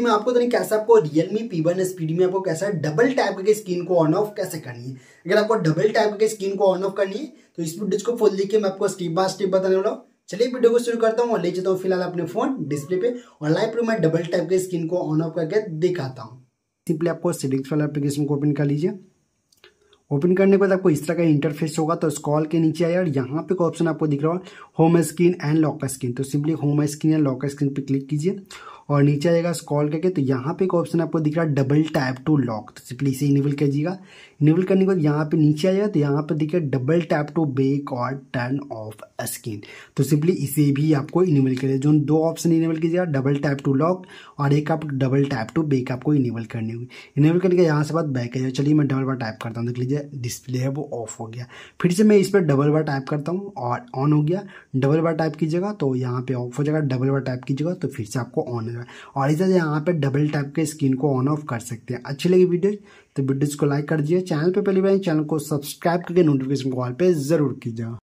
में आपको तो कैसे आपको रियलमी पी वन में आपको कैसा डबल टैप के स्क्रीन को ऑन ऑफ कैसे करनी है अगर आपको डबल टैप के स्क्रीन को ऑन ऑफ करनी है तो इस वीडियो को फुल देखिए मैं आपको स्टेप बाय स्टेप बताने वाला हूँ चलिए वीडियो को शुरू करता हूँ और ले जाता हूँ फिलहाल अपने फोन डिस्प्ले पे और लाइव पर मैं डबल टैप के स्क्रीन को ऑन ऑफ करके दिखाता हूँ सिंपली आपको सेटिंग्स वाला एप्लीकेशन को ओपन कर लीजिए ओपन करने के बाद आपको इस तरह का इंटरफेस होगा तो स्कॉल के नीचे आया और यहाँ पे का ऑप्शन आपको दिख रहा होगा home screen and lock screen तो simply home screen and lock screen पे क्लिक कीजिए और नीचे आएगा स्कॉल करके तो यहाँ पे एक ऑप्शन आपको दिख रहा है डबल टैप टू लॉक तो सिंपली इसे इनेबल कीजिएगा इनेबल करने के बाद यहाँ पे नीचे आ जाएगा तो यहाँ पे दिख डबल टैप टू बेक और टर्न ऑफ स्क्रीन तो सिंपली इसे भी आपको इनेबल करिए जो दो ऑप्शन इनेबल कीजिएगा डबल टैप टू लॉक और एक आप डबल टैप टू बेक आपको इनेबल करनी होगी इनेबल के यहाँ से बात बैक आ चलिए मैं डबल बार टाइप करता हूँ देख लीजिए डिस्प्ले है वो ऑफ हो गया फिर से मैं इस पर डबल बार टाइप करता हूँ और ऑन हो गया डबल बार टाइप कीजिएगा तो यहाँ पे ऑफ हो जाएगा डबल बार टाइप कीजिएगा तो फिर से आपको ऑन जो है और इधर यहाँ पे डबल टैप के स्क्रीन को ऑन ऑफ कर सकते हैं अच्छी लगी वीडियो तो वीडियोज़ को लाइक कर दीजिए चैनल पे पहली बार चैनल को सब्सक्राइब करके नोटिफिकेशन कॉल पे जरूर कीजिएगा